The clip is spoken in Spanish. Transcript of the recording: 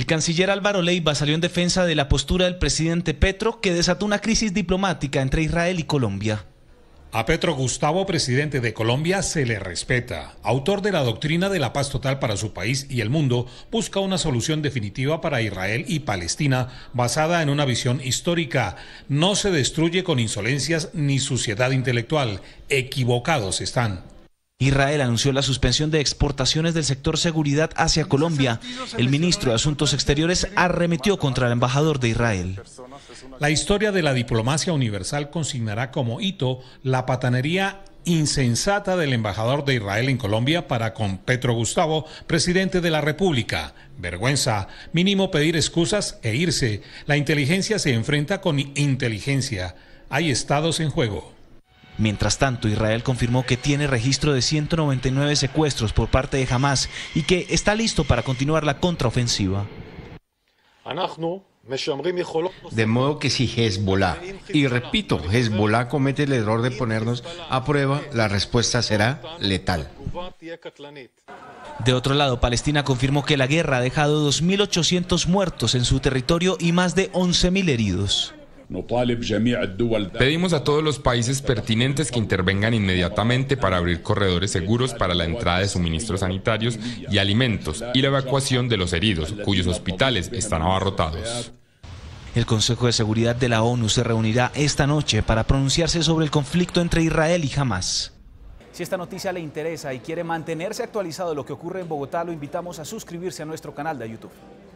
El canciller Álvaro Leiva salió en defensa de la postura del presidente Petro que desató una crisis diplomática entre Israel y Colombia. A Petro Gustavo, presidente de Colombia, se le respeta. Autor de la doctrina de la paz total para su país y el mundo, busca una solución definitiva para Israel y Palestina basada en una visión histórica. No se destruye con insolencias ni suciedad intelectual. Equivocados están. Israel anunció la suspensión de exportaciones del sector seguridad hacia Colombia. El ministro de Asuntos Exteriores arremetió contra el embajador de Israel. La historia de la diplomacia universal consignará como hito la patanería insensata del embajador de Israel en Colombia para con Petro Gustavo, presidente de la República. Vergüenza, mínimo pedir excusas e irse. La inteligencia se enfrenta con inteligencia. Hay estados en juego. Mientras tanto, Israel confirmó que tiene registro de 199 secuestros por parte de Hamas y que está listo para continuar la contraofensiva. De modo que si Hezbollah, y repito, Hezbollah comete el error de ponernos a prueba, la respuesta será letal. De otro lado, Palestina confirmó que la guerra ha dejado 2.800 muertos en su territorio y más de 11.000 heridos. Pedimos a todos los países pertinentes que intervengan inmediatamente para abrir corredores seguros para la entrada de suministros sanitarios y alimentos y la evacuación de los heridos, cuyos hospitales están abarrotados. El Consejo de Seguridad de la ONU se reunirá esta noche para pronunciarse sobre el conflicto entre Israel y Hamas. Si esta noticia le interesa y quiere mantenerse actualizado de lo que ocurre en Bogotá, lo invitamos a suscribirse a nuestro canal de YouTube.